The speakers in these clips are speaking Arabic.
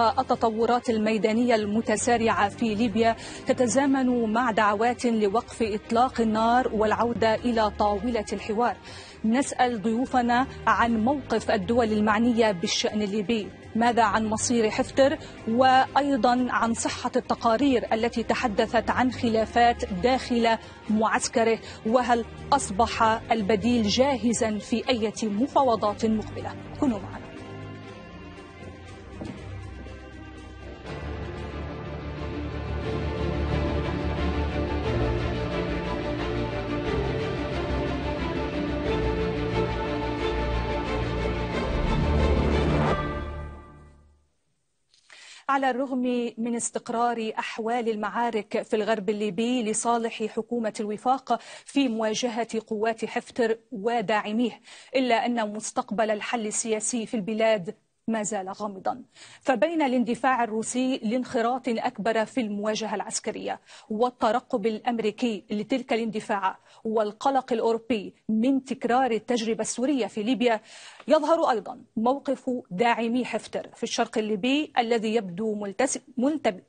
التطورات الميدانية المتسارعة في ليبيا تتزامن مع دعوات لوقف إطلاق النار والعودة إلى طاولة الحوار نسأل ضيوفنا عن موقف الدول المعنية بالشأن الليبي ماذا عن مصير حفتر وأيضا عن صحة التقارير التي تحدثت عن خلافات داخل معسكره وهل أصبح البديل جاهزا في أي مفاوضات مقبلة كونوا معنا على الرغم من استقرار أحوال المعارك في الغرب الليبي لصالح حكومة الوفاق في مواجهة قوات حفتر وداعميه إلا أن مستقبل الحل السياسي في البلاد ما زال غامضا فبين الاندفاع الروسي لانخراط أكبر في المواجهة العسكرية والترقب الأمريكي لتلك الاندفاع والقلق الأوروبي من تكرار التجربة السورية في ليبيا يظهر أيضا موقف داعمي حفتر في الشرق الليبي الذي يبدو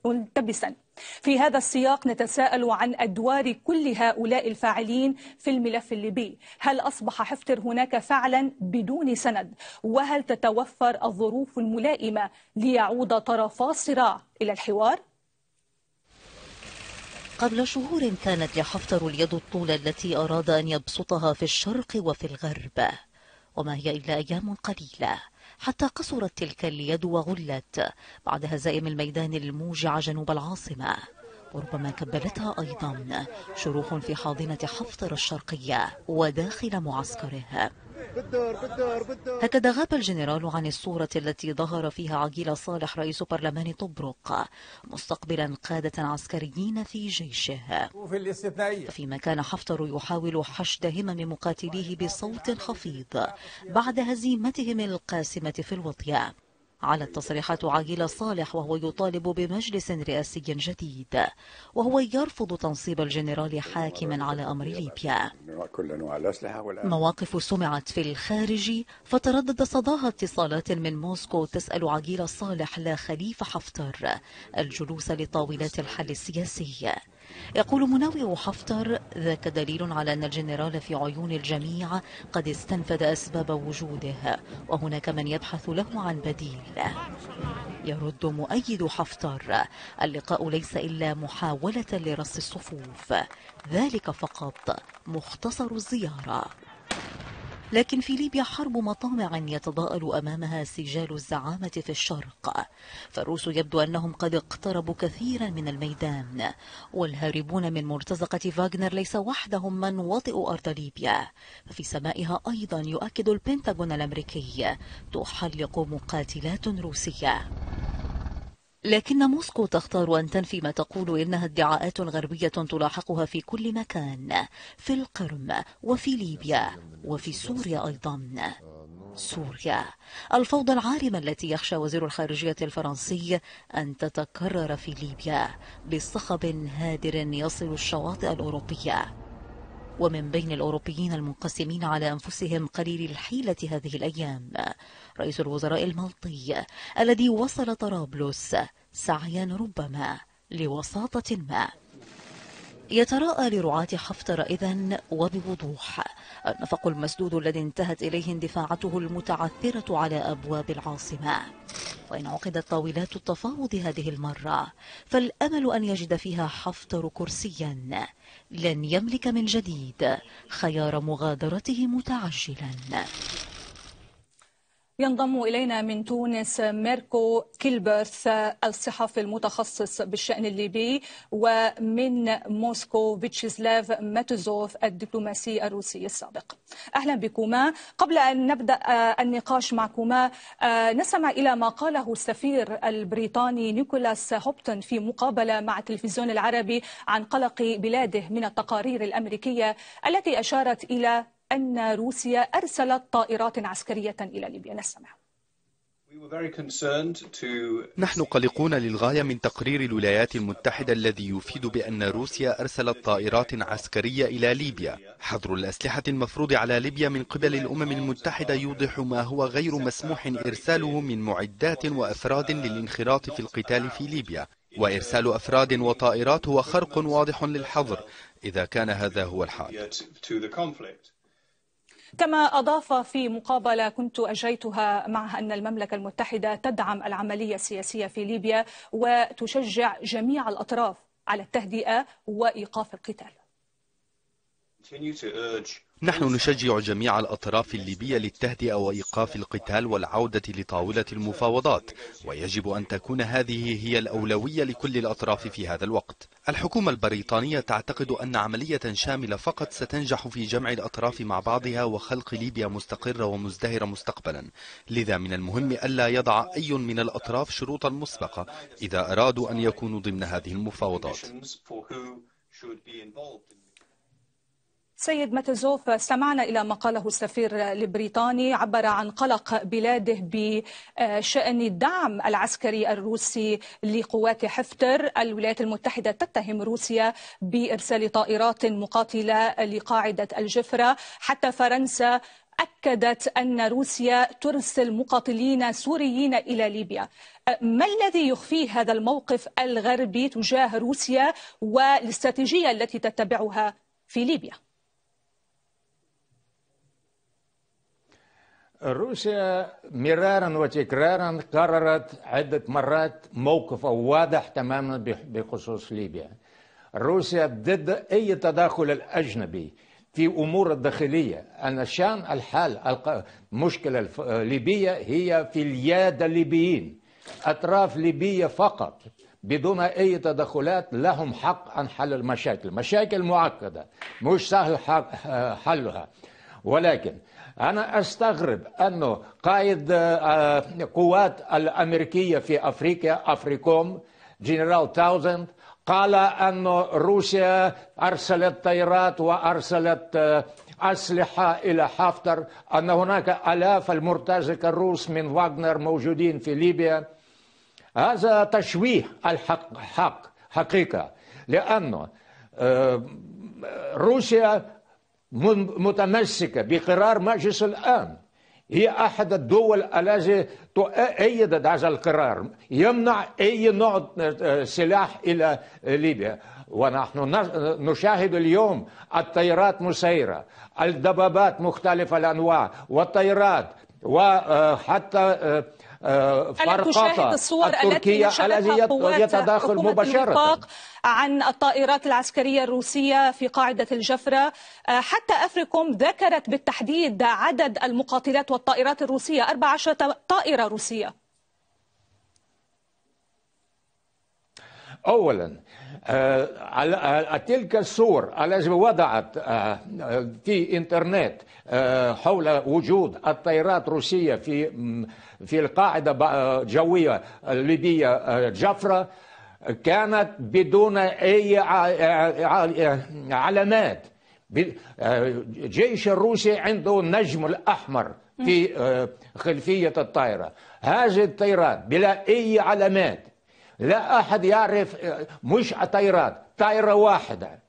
ملتبسا في هذا السياق نتساءل عن أدوار كل هؤلاء الفاعلين في الملف الليبي هل أصبح حفتر هناك فعلا بدون سند وهل تتوفر الظروف الملائمة ليعود طرفا الصراع إلى الحوار؟ قبل شهور كانت لحفتر اليد الطولى التي أراد أن يبسطها في الشرق وفي الغرب وما هي إلا أيام قليلة حتى قصرت تلك اليد وغلت بعد هزائم الميدان الموجع جنوب العاصمة وربما كبلتها أيضا شروخ في حاضنة حفتر الشرقية وداخل معسكره بالدور بالدور بالدور هكذا غاب الجنرال عن الصورة التي ظهر فيها عقيل صالح رئيس برلمان طبرق مستقبلا قادة عسكريين في جيشه فيما كان حفتر يحاول حشد همم مقاتليه بصوت خفيض بعد هزيمتهم القاسمة في الوطية على التصريحات عاجل صالح وهو يطالب بمجلس رئاسي جديد وهو يرفض تنصيب الجنرال حاكما على أمر ليبيا مواقف سمعت في الخارج فتردد صداها اتصالات من موسكو تسأل عاجل صالح لا خليفة حفتر الجلوس لطاولات الحل السياسي يقول مناوئ حفتر ذاك دليل على أن الجنرال في عيون الجميع قد استنفذ أسباب وجوده وهناك من يبحث له عن بديل يرد مؤيد حفتر اللقاء ليس إلا محاولة لرص الصفوف ذلك فقط مختصر الزيارة لكن في ليبيا حرب مطامع يتضاءل أمامها سجال الزعامة في الشرق فالروس يبدو أنهم قد اقتربوا كثيرا من الميدان والهاربون من مرتزقة فاغنر ليس وحدهم من وطئوا أرض ليبيا ففي سمائها أيضا يؤكد البنتاغون الأمريكي تحلق مقاتلات روسية لكن موسكو تختار أن تنفي ما تقول إنها ادعاءات غربية تلاحقها في كل مكان في القرم وفي ليبيا وفي سوريا أيضا سوريا الفوضى العارمة التي يخشى وزير الخارجية الفرنسي أن تتكرر في ليبيا بصخب هادر يصل الشواطئ الأوروبية ومن بين الأوروبيين المنقسمين على أنفسهم قليل الحيلة هذه الأيام رئيس الوزراء المالطي الذي وصل طرابلس سعيا ربما لوساطة ما يتراءى لرعاة حفتر إذا وبوضوح النفق المسدود الذي انتهت إليه اندفاعته المتعثرة على أبواب العاصمة وإن عقدت طاولات التفاوض هذه المرة فالأمل أن يجد فيها حفتر كرسيا لن يملك من جديد خيار مغادرته متعجلا ينضم إلينا من تونس ميركو كيلبرث الصحفي المتخصص بالشأن الليبي ومن موسكو فيتشيسلاف ماتوزوف الدبلوماسي الروسي السابق أهلا بكما قبل أن نبدأ آه، النقاش معكما آه، نسمع إلى ما قاله السفير البريطاني نيكولاس هوبتون في مقابلة مع التلفزيون العربي عن قلق بلاده من التقارير الأمريكية التي أشارت إلى أن روسيا أرسلت طائرات عسكرية إلى ليبيا نسمع نحن قلقون للغاية من تقرير الولايات المتحدة الذي يفيد بأن روسيا أرسلت طائرات عسكرية إلى ليبيا حظر الأسلحة المفروض على ليبيا من قبل الأمم المتحدة يوضح ما هو غير مسموح إرساله من معدات وأفراد للانخراط في القتال في ليبيا وإرسال أفراد وطائرات هو خرق واضح للحظر إذا كان هذا هو الحال كما أضاف في مقابلة كنت أجريتها معه أن المملكة المتحدة تدعم العملية السياسية في ليبيا وتشجع جميع الأطراف على التهدئة وإيقاف القتال. continue to urge نحن نشجع جميع الأطراف الليبية للتهدئة وإيقاف القتال والعودة لطاولة المفاوضات ويجب أن تكون هذه هي الأولوية لكل الأطراف في هذا الوقت الحكومة البريطانية تعتقد أن عملية شاملة فقط ستنجح في جمع الأطراف مع بعضها وخلق ليبيا مستقرة ومزدهرة مستقبلا لذا من المهم ألا يضع أي من الأطراف شروطا مسبقة إذا أرادوا أن يكونوا ضمن هذه المفاوضات سيد متزوف سمعنا إلى ما قاله السفير البريطاني عبر عن قلق بلاده بشأن الدعم العسكري الروسي لقوات حفتر الولايات المتحدة تتهم روسيا بإرسال طائرات مقاتلة لقاعدة الجفرة حتى فرنسا أكدت أن روسيا ترسل مقاتلين سوريين إلى ليبيا ما الذي يخفيه هذا الموقف الغربي تجاه روسيا والاستراتيجية التي تتبعها في ليبيا؟ روسيا مرارا وتكرارا قررت عدة مرات موقف واضح تماما بخصوص ليبيا روسيا ضد أي تدخل الأجنبي في أمور الداخلية أن شأن الحل المشكلة الليبية هي في اليد الليبيين أطراف ليبية فقط بدون أي تدخلات لهم حق عن حل المشاكل مشاكل معقدة مش سهل حلها ولكن أنا أستغرب أنه قائد آه، قوات الأمريكية في أفريقيا أفريكوم جنرال تاوزند قال أن روسيا أرسلت طيارات وأرسلت آه، أسلحة إلى حفتر أن هناك ألاف المرتزقة الروس من واغنر موجودين في ليبيا هذا تشويه الحق حق حقيقة لأن آه، روسيا متمسكة بقرار مجلس الأمن هي أحد الدول التي تؤيد هذا القرار يمنع أي نوع آه، سلاح إلى ليبيا ونحن نشاهد اليوم الطائرات مسيرة الدبابات مختلفة الأنواع والطائرات وحتى آه، آه، آه، فرقاطة الصور التركية الذي يتداخل مباشرة عن الطائرات العسكرية الروسية في قاعدة الجفرة آه، حتى أفريكم ذكرت بالتحديد عدد المقاتلات والطائرات الروسية 14 طائرة روسية أولاً آه، آه، تلك الصور التي وضعت آه، في انترنت حول وجود الطائرات الروسية في في القاعدة الجوية الليبية جفرة كانت بدون أي علامات الجيش الروسي عنده النجم الأحمر في خلفية الطائرة هذه الطائرات بلا أي علامات لا أحد يعرف مش طائرات طائرة واحدة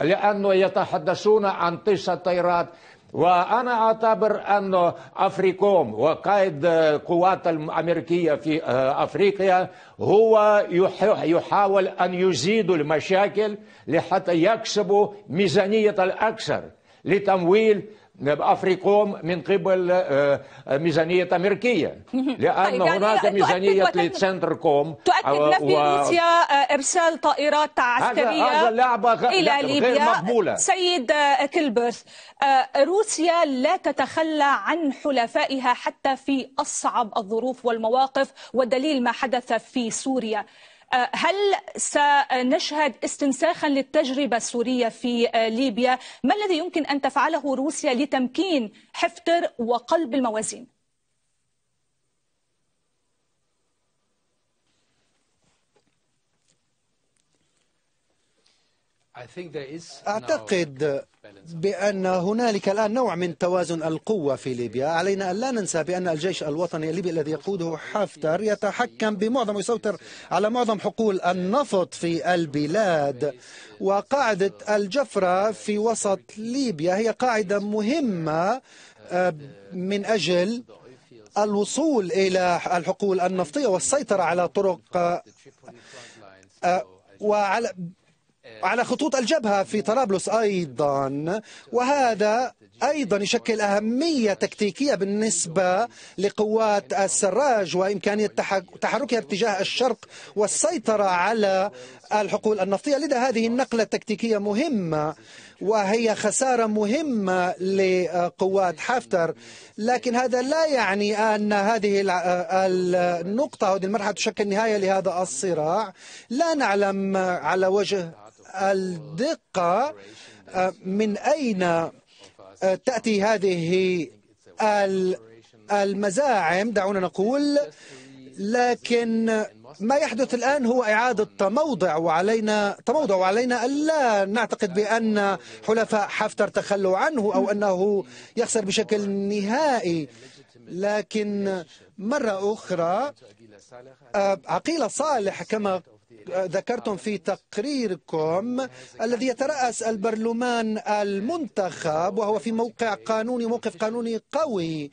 لأنه يتحدثون عن تسع طائرات وأنا أعتبر أن أفريكوم وقائد قوات الأمريكية في آه، أفريقيا هو يحاول أن يزيد المشاكل لحتى يكسبوا ميزانية الأكثر لتمويل افريكوم من قبل آه، آه، ميزانيه امريكيه طيب، يعني لان طيب هناك ميزانيه لسنتر كوم تؤكد نفي آه، روسيا ارسال طائرات عسكريه هذا لعبه غ... الى ليبيا غير مقبوله سيد كيلبرث روسيا لا تتخلى عن حلفائها حتى في اصعب الظروف والمواقف ودليل ما حدث في سوريا آه، هل سنشهد استنساخا للتجربة السورية في آه، ليبيا ما الذي يمكن أن تفعله روسيا لتمكين حفتر وقلب الموازين أعتقد بأن هنالك الآن نوع من توازن القوة في ليبيا علينا أن لا ننسى بأن الجيش الوطني الليبي الذي يقوده حفتر يتحكم بمعظم ويسيطر على معظم حقول النفط في البلاد وقاعدة الجفرة في وسط ليبيا هي قاعدة مهمة آه، من أجل الوصول إلى الحقول النفطية والسيطرة على طرق آه، آه، وعلى على خطوط الجبهة في طرابلس أيضا وهذا أيضا يشكل أهمية تكتيكية بالنسبة لقوات السراج وإمكانية تحركها باتجاه الشرق والسيطرة على الحقول النفطية لدى هذه النقلة التكتيكية مهمة وهي خسارة مهمة لقوات حفتر لكن هذا لا يعني أن هذه النقطة هذه المرحلة تشكل نهاية لهذا الصراع لا نعلم على وجه الدقة آه، من أين آه، تأتي هذه المزاعم دعونا نقول لكن ما يحدث الآن هو إعادة تموضع وعلينا تموضع وعلينا ألا نعتقد بأن حلفاء حفتر تخلوا عنه أو أنه يخسر بشكل نهائي لكن مرة أخرى آه، عقيلة صالح كما ذكرتم في تقريركم الذي يترأس البرلمان المنتخب وهو في موقع قانوني موقف قانوني قوي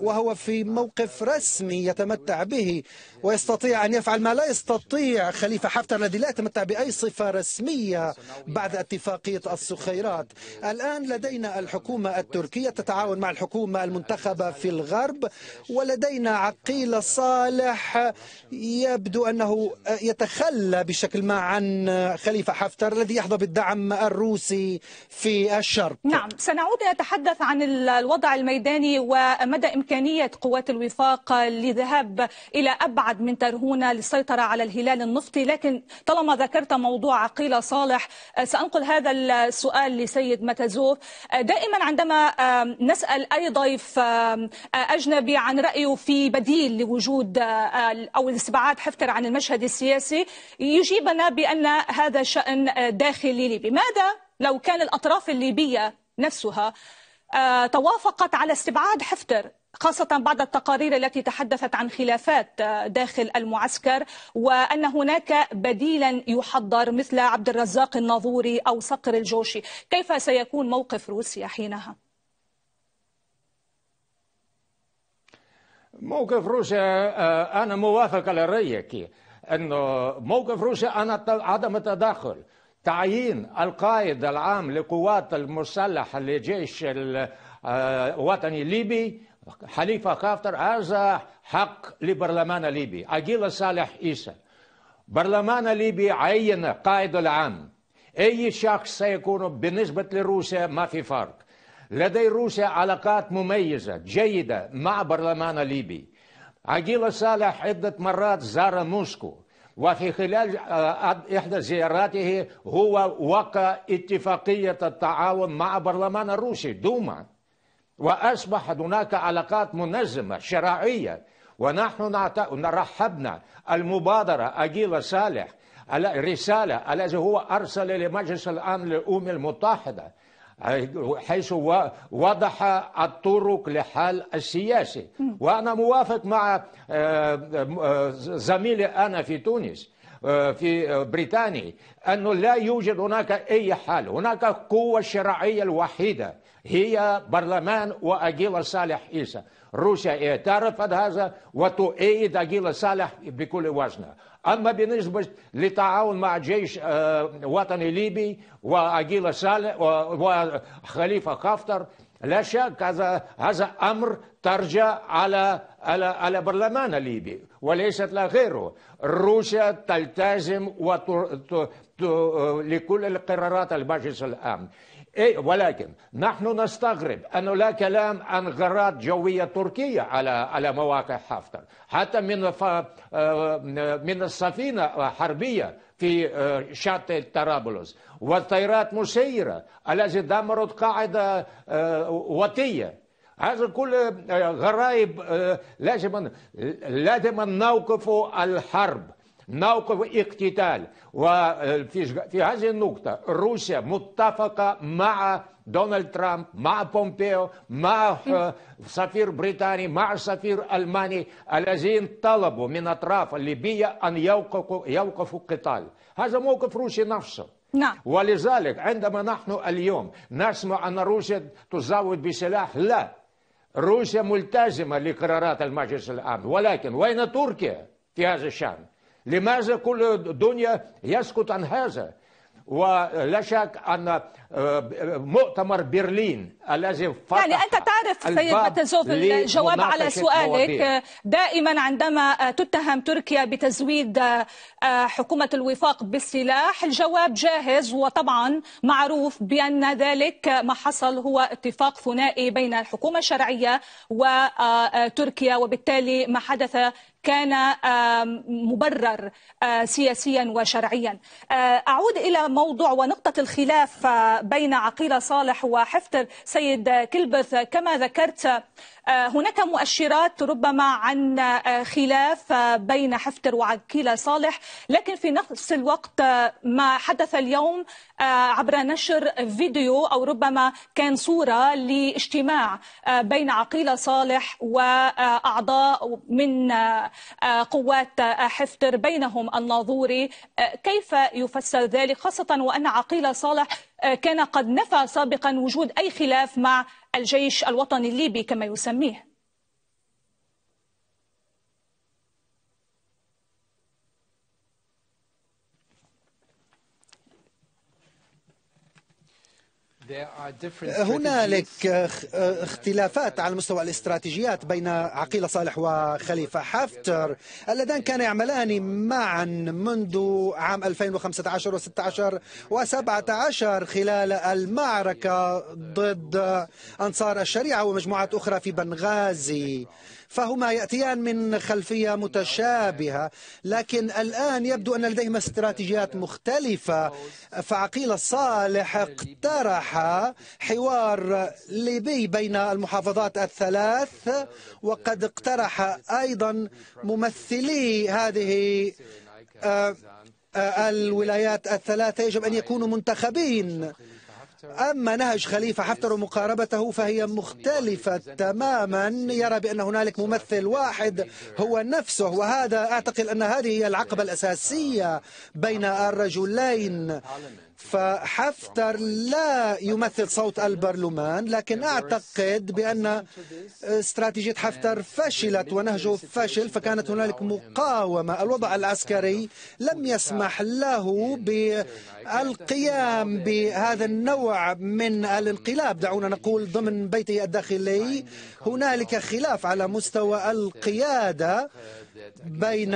وهو في موقف رسمي يتمتع به ويستطيع أن يفعل ما لا يستطيع خليفة حفتر الذي لا يتمتع بأي صفة رسمية بعد اتفاقية الصخيرات الآن لدينا الحكومة التركية تتعاون مع الحكومة المنتخبة في الغرب ولدينا عقيل صالح يبدو أنه يتخلى بشكل ما عن خليفة حفتر الذي يحظى بالدعم الروسي في الشرق نعم سنعود نتحدث عن الوضع الميداني ومدى مدى إمكانية قوات الوفاق للذهاب إلى أبعد من ترهونة للسيطرة على الهلال النفطي لكن طالما ذكرت موضوع عقيلة صالح آه، سأنقل هذا السؤال لسيد متزوف آه، دائما عندما نسأل أي ضيف آه، أجنبي عن رأيه في بديل لوجود أو الاستبعاد حفتر عن المشهد السياسي يجيبنا بأن هذا شأن داخلي ليبي ماذا لو كان الأطراف الليبية نفسها آه، توافقت على استبعاد حفتر خاصة بعد التقارير التي تحدثت عن خلافات آه، داخل المعسكر وأن هناك بديلا يحضر مثل عبد الرزاق الناظوري أو صقر الجوشي كيف سيكون موقف روسيا حينها؟ موقف روسيا آه، أنا موافق على رأيك أنه موقف روسيا أنا عدم التدخل تعيين القائد العام لقوات المسلحة لجيش الوطني آه، الليبي حليفة خافتر هذا حق لبرلمان الليبي أجيل صالح عيسى برلمان الليبي عين قائد العام أي شخص سيكون بالنسبة لروسيا ما في فرق لدي روسيا علاقات مميزة جيدة مع برلمان الليبي عجيلة صالح عدة مرات زار موسكو وفي خلال آه، إحدى زياراته هو وقع اتفاقية التعاون مع برلمان الروسي دوما وأصبح هناك علاقات منظمة شرعية ونحن رحبنا المبادرة أجيل صالح على رسالة الذي هو أرسل لمجلس الأمن للأمم المتحدة حيث وضح الطرق لحل السياسي وأنا موافق مع آه، آه، زميلي أنا في تونس آه، في بريطانيا أنه لا يوجد هناك أي حل هناك قوة الشرعية الوحيدة هي برلمان وأجيل صالح عيسى روسيا اعترفت هذا وتؤيد أجيل صالح بكل وزنها أما بالنسبة للتعاون مع جيش آه، وطني ليبي وأجيلا صالح وخليفة خفتر لا شك هذا هذا امر ترجع على على على برلمان الليبي وليست لا غيره روسيا تلتزم ت... ت... لكل القرارات المجلس الامن إيه ولكن نحن نستغرب أنه لا كلام عن غارات جوية تركية على على مواقع حفتر حتى من آه، من السفينة حربية في آه، شاطئ طرابلس والطائرات مسيرة التي دمرت قاعدة آه، وطية هذا كل غرائب لازم لازم نوقف الحرب نوق اقتتال وفي هذه النقطة روسيا متفقة مع دونالد ترامب مع بومبيو مع آه، سفير بريطاني مع سفير ألماني الذين طلبوا من أطراف الليبية أن يوقفوا, يوقفوا قتال هذا موقف روسي نفسه نعم. ولذلك عندما نحن اليوم نسمع أن روسيا تزود بسلاح لا روسيا ملتزمة لقرارات المجلس الأمن ولكن وين تركيا في هذا الشأن لماذا كل الدنيا يسكت عن هذا ولا شك ان آه، مؤتمر برلين الذي فتح يعني انت تعرف سيد متزوف الجواب على سؤالك دائما عندما تتهم تركيا بتزويد آه، حكومه الوفاق بالسلاح الجواب جاهز وطبعا معروف بان ذلك ما حصل هو اتفاق ثنائي بين الحكومه الشرعيه وتركيا آه، وبالتالي ما حدث كان آه، مبرر آه، سياسيا وشرعيا آه، أعود إلى موضوع ونقطة الخلاف بين عقيلة صالح وحفتر سيد كلبث كما ذكرت هناك مؤشرات ربما عن خلاف بين حفتر وعقيلة صالح لكن في نفس الوقت ما حدث اليوم عبر نشر فيديو أو ربما كان صورة لاجتماع بين عقيلة صالح وأعضاء من آه، قوات آه، حفتر بينهم الناظوري آه، كيف يفسر ذلك خاصة وأن عقيل صالح كان قد نفى سابقا وجود أي خلاف مع الجيش الوطني الليبي كما يسميه أه، هنالك أه، اختلافات على مستوى الاستراتيجيات بين عقيل صالح وخليفة حفتر اللذان كان يعملان معا منذ عام 2015 و16 و17 خلال المعركة ضد أنصار الشريعة ومجموعات أخرى في بنغازي فهما يأتيان من خلفية متشابهة لكن الآن يبدو أن لديهما استراتيجيات مختلفة فعقيل الصالح اقترح حوار ليبي بين المحافظات الثلاث وقد اقترح أيضا ممثلي هذه آه، آه، الولايات الثلاثة يجب أن يكونوا منتخبين أما نهج خليفة حفتر ومقاربته فهي مختلفة تماما يرى بأن هنالك ممثل واحد هو نفسه وهذا أعتقد أن هذه هي العقبة الأساسية بين الرجلين فحفتر لا يمثل صوت البرلمان لكن أعتقد بأن آه، استراتيجية حفتر فشلت ونهجه فشل فكانت هنالك مقاومة الوضع العسكري لم يسمح له بالقيام بهذا النوع من الانقلاب دعونا نقول ضمن بيته الداخلي هنالك خلاف على مستوى القيادة بين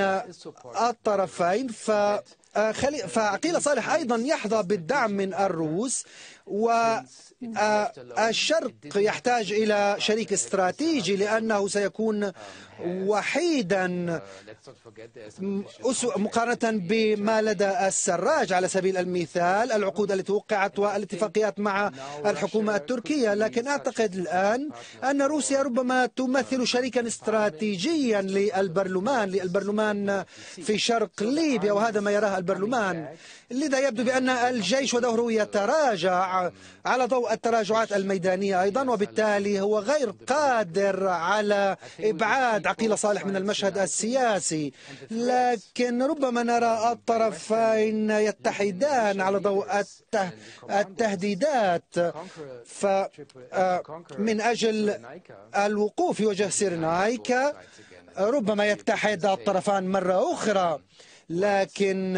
الطرفين ف آه، فعقيل صالح أيضا يحظى بالدعم من الروس والشرق آه، يحتاج إلى شريك استراتيجي لأنه سيكون آه، وحيدا آه، مقارنة بما لدى السراج على سبيل المثال العقود التي وقعت والاتفاقيات مع الحكومة التركية لكن أعتقد الآن أن روسيا ربما تمثل uh, شريكا استراتيجيا للبرلمان للبرلمان في شرق ليبيا وهذا ما يراه البرلمان لذا يبدو بأن الجيش ودوره يتراجع على ضوء التراجعات الميدانية أيضا وبالتالي هو غير قادر على إبعاد عقيل صالح من المشهد السياسي لكن ربما نرى الطرفين يتحدان على ضوء التهديدات آه، من أجل الوقوف في وجه سيرنايكا ربما يتحد الطرفان مرة أخرى لكن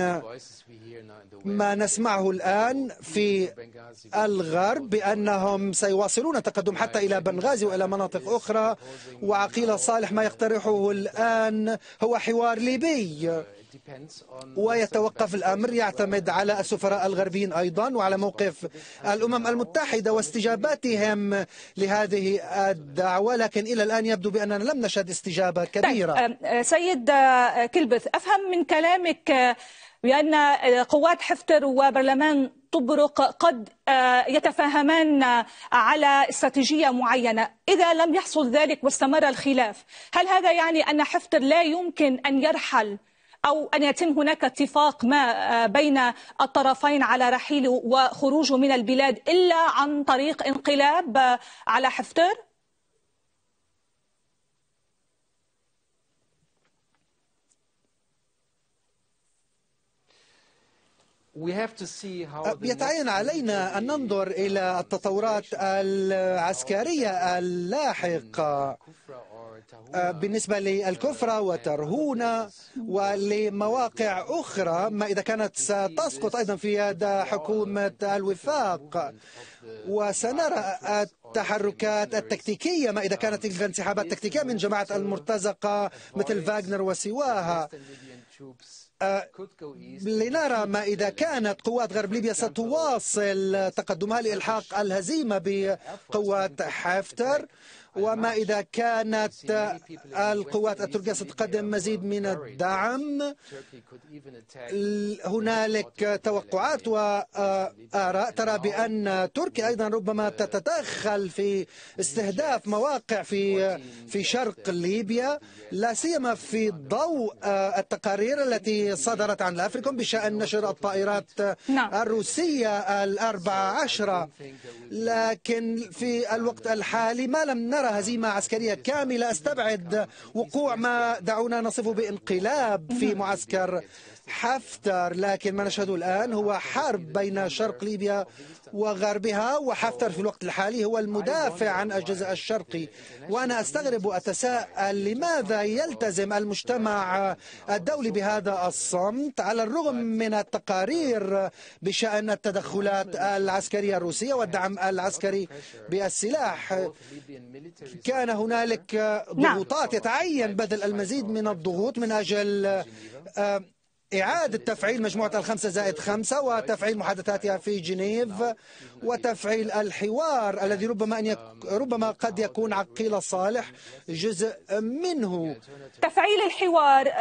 ما نسمعه الآن في الغرب بأنهم سيواصلون التقدم حتى إلى بنغازي وإلى مناطق أخرى وعقيل صالح ما يقترحه الآن هو حوار ليبي ويتوقف الأمر يعتمد على السفراء الغربيين أيضا وعلى موقف الأمم المتحدة واستجاباتهم لهذه الدعوة لكن إلى الآن يبدو بأننا لم نشهد استجابة طيب، كبيرة طيب. سيد آه، كلبث أفهم من كلامك بأن قوات حفتر وبرلمان طبرق قد يتفاهمان على استراتيجية معينة إذا لم يحصل ذلك واستمر الخلاف هل هذا يعني أن حفتر لا يمكن أن يرحل أو أن يتم هناك اتفاق ما آه، بين الطرفين على رحيله وخروجه من البلاد إلا عن طريق انقلاب آه، على حفتر؟ يتعين علينا أن ننظر إلى التطورات العسكرية اللاحقة آه، بالنسبة للكفرة وترهونة ولمواقع أخرى ما إذا كانت ستسقط أيضا في يد حكومة الوفاق وسنرى التحركات التكتيكية ما إذا كانت الانسحابات التكتيكية من جماعة المرتزقة مثل فاغنر وسواها آه، لنرى ما إذا كانت قوات غرب ليبيا ستواصل تقدمها لإلحاق الهزيمة بقوات حفتر وما إذا كانت القوات التركية ستقدم مزيد من الدعم هنالك توقعات وآراء آه، ترى بأن تركيا أيضا ربما تتدخل في استهداف مواقع في في شرق ليبيا لا سيما في ضوء آه، التقارير التي صدرت عن الأفريكوم بشأن نشر الطائرات نعم. الروسية الأربعة عشرة لكن في الوقت الحالي ما لم نرى هزيمة عسكرية كاملة أستبعد وقوع ما دعونا نصفه بانقلاب في معسكر حفتر لكن ما نشهده الآن هو حرب بين شرق ليبيا وغربها وحفتر في الوقت الحالي هو المدافع عن الجزء الشرقي وأنا أستغرب وأتساءل لماذا يلتزم المجتمع الدولي بهذا الصمت على الرغم من التقارير بشأن التدخلات العسكرية الروسية والدعم العسكري بالسلاح كان هنالك نعم. ضغوطات يتعين بذل المزيد من الضغوط من أجل آه، إعادة تفعيل مجموعة الخمسة زائد خمسة وتفعيل محادثاتها في جنيف وتفعيل الحوار الذي ربما أن يك... ربما قد يكون عقيل صالح جزء منه تفعيل الحوار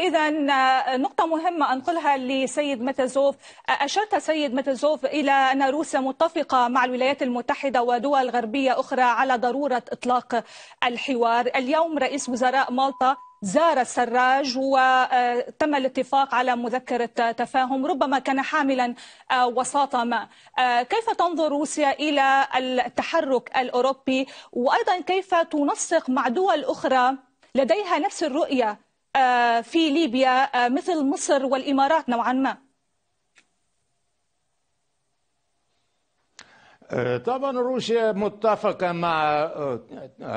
إذا آه، نقطة مهمة أنقلها لسيد متزوف آه، أشرت سيد متزوف إلى أن روسيا متفقة مع الولايات المتحدة ودول غربية أخرى على ضرورة إطلاق الحوار اليوم رئيس وزراء مالطا زار السراج وتم الاتفاق على مذكرة تفاهم ربما كان حاملا آه، وساطة ما آه، كيف تنظر روسيا إلى التحرك الأوروبي وأيضا كيف تنسق مع دول أخرى لديها نفس الرؤية آه، في ليبيا مثل مصر والإمارات نوعا ما آه، طبعا روسيا متفقة مع آه،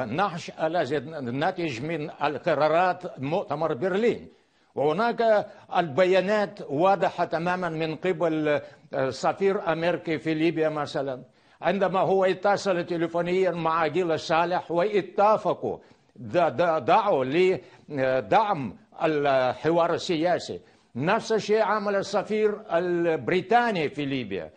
نحش الذي ناتج من القرارات مؤتمر برلين وهناك البيانات واضحة تماما من قبل آه، سفير أمريكي في ليبيا مثلا عندما هو اتصل تليفونيا مع جيل صالح واتفقوا دعوا لدعم الحوار السياسي نفس الشيء عمل السفير البريطاني في ليبيا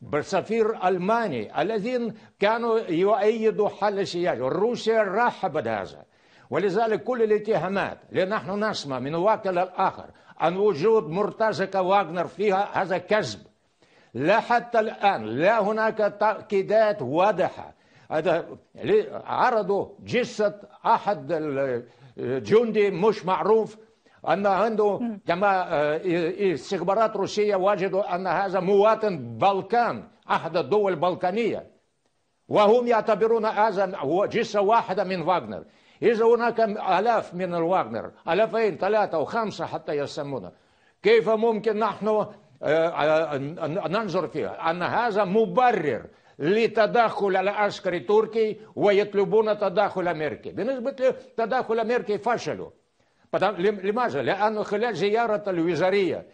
بسفير ألماني الذين كانوا يؤيدوا حل السياسي روسيا رحبت هذا ولذلك كل الاتهامات لنحن نسمع من واكل الآخر عن وجود مرتزقة واغنر فيها هذا كذب لا حتى الآن لا هناك تأكيدات واضحة هذا عرضوا جثة أحد الجندي مش معروف أن عنده كما آه، إيه، إيه، استخبارات روسية وجدوا أن هذا مواطن بلقان أحد الدول البلقانية وهم يعتبرون هذا هو جثة واحدة من فاغنر إذا هناك آلاف من الواغنر آلافين ثلاثة وخمسة حتى يسمونه كيف ممكن نحن آه، آه، ننظر فيها أن هذا مبرر لتدخل العسكري التركي ويطلبون تدخل أمريكي بالنسبة لتدخل أمريكي فشلوا لماذا؟ لأنه خلال زيارة الوزارية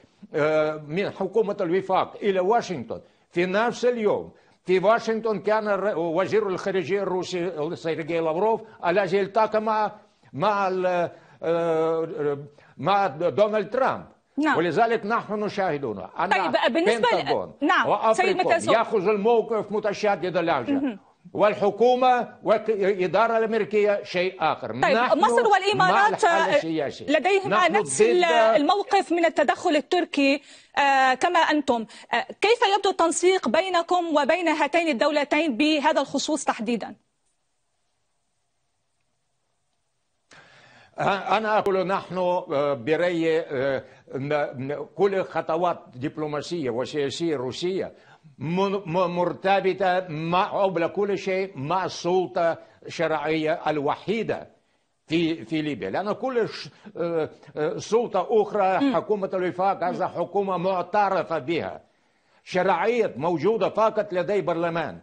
من حكومة الوفاق إلى واشنطن في نفس اليوم في واشنطن كان وزير الخارجية الروسي سيرجي لافروف الذي التقى مع مع مع دونالد ترامب نعم. ولذلك نحن نشاهدون طيب بالنسبة ل... نعم سيد يأخذ الموقف متشدد لهجه والحكومة والإدارة الأمريكية شيء آخر طيب نحن مصر والإمارات آه، لديهما نفس الموقف من التدخل التركي آه، كما أنتم آه، كيف يبدو التنسيق بينكم وبين هاتين الدولتين بهذا الخصوص تحديدا؟ أنا أقول نحن برأيي كل خطوات دبلوماسية وسياسية روسية مرتبطة مع قبل كل شيء مع السلطة الشرعية الوحيدة في في ليبيا لأن كل آه، آه، سلطة أخرى حكومة الوفاق هذا حكومة معترفة بها شرعية موجودة فقط لدي برلمان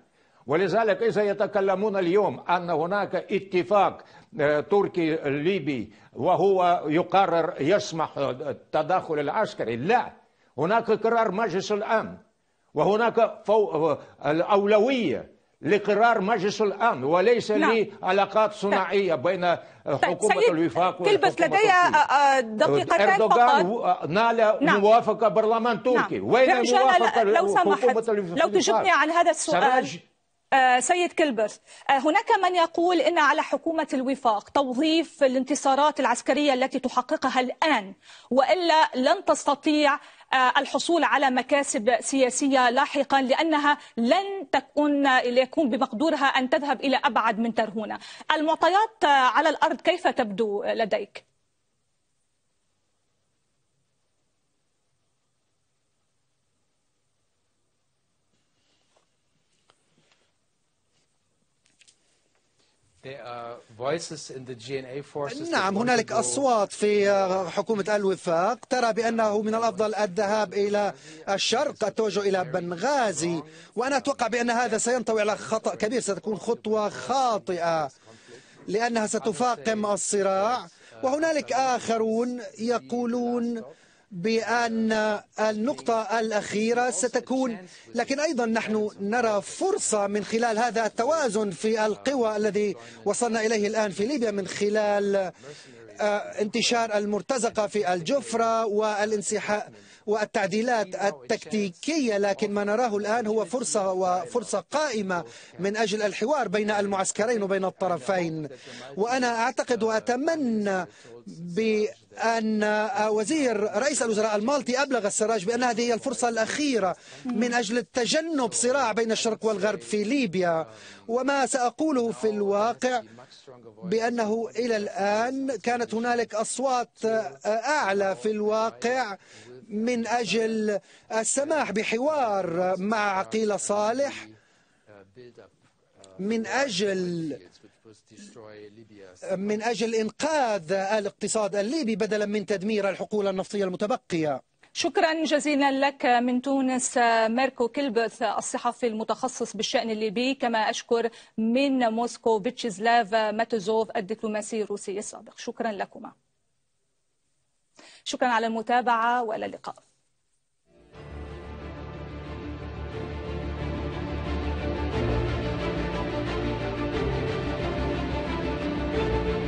ولذلك إذا يتكلمون اليوم أن هناك اتفاق آه، تركي ليبي وهو يقرر يسمح التدخل العسكري لا هناك قرار مجلس الأمن وهناك فو... الأولوية لقرار مجلس الامن وليس نعم. لعلاقات صناعيه طيب. بين طيب، حكومه سيد الوفاق بس لدي آه، آه، دقيقتين اردوغان فقط آه، نال نعم. موافقه برلمان تركي نعم. وين الموافقه لو سمحت لو تجبني عن هذا السؤال سراج. سيد كلبرت هناك من يقول ان على حكومه الوفاق توظيف الانتصارات العسكريه التي تحققها الان والا لن تستطيع آه، الحصول على مكاسب سياسية لاحقا لأنها لن تكون يكون بمقدورها أن تذهب إلى أبعد من ترهونة المعطيات آه، على الأرض كيف تبدو آه، لديك؟ نعم هنالك أصوات في آه، حكومة الوفاق ترى بأنه من الأفضل الذهاب إلى الشرق التوجه إلى بنغازي وأنا أتوقع بأن هذا سينطوي على خطأ كبير ستكون خطوة خاطئة لأنها ستفاقم الصراع وهنالك آخرون يقولون بأن النقطة الأخيرة ستكون لكن أيضا نحن نرى فرصة من خلال هذا التوازن في القوى الذي وصلنا إليه الآن في ليبيا من خلال آه، انتشار المرتزقة في الجفرة والانسحاب والتعديلات التكتيكية لكن ما نراه الآن هو فرصة وفرصة قائمة من أجل الحوار بين المعسكرين وبين الطرفين وأنا أعتقد وأتمنى بأن وزير رئيس الوزراء المالطي أبلغ السراج بأن هذه هي الفرصة الأخيرة من أجل التجنب صراع بين الشرق والغرب في ليبيا وما سأقوله في الواقع بأنه إلى الآن كانت هنالك أصوات أعلى في الواقع من أجل السماح بحوار مع عقيل صالح من أجل من أجل إنقاذ الاقتصاد الليبي بدلا من تدمير الحقول النفطية المتبقية شكرا جزيلا لك من تونس ميركو كيلبث الصحفي المتخصص بالشأن الليبي كما أشكر من موسكو فيتشيزلاف ماتوزوف الدبلوماسي الروسي السابق شكرا لكما شكرا على المتابعة وإلى اللقاء thank you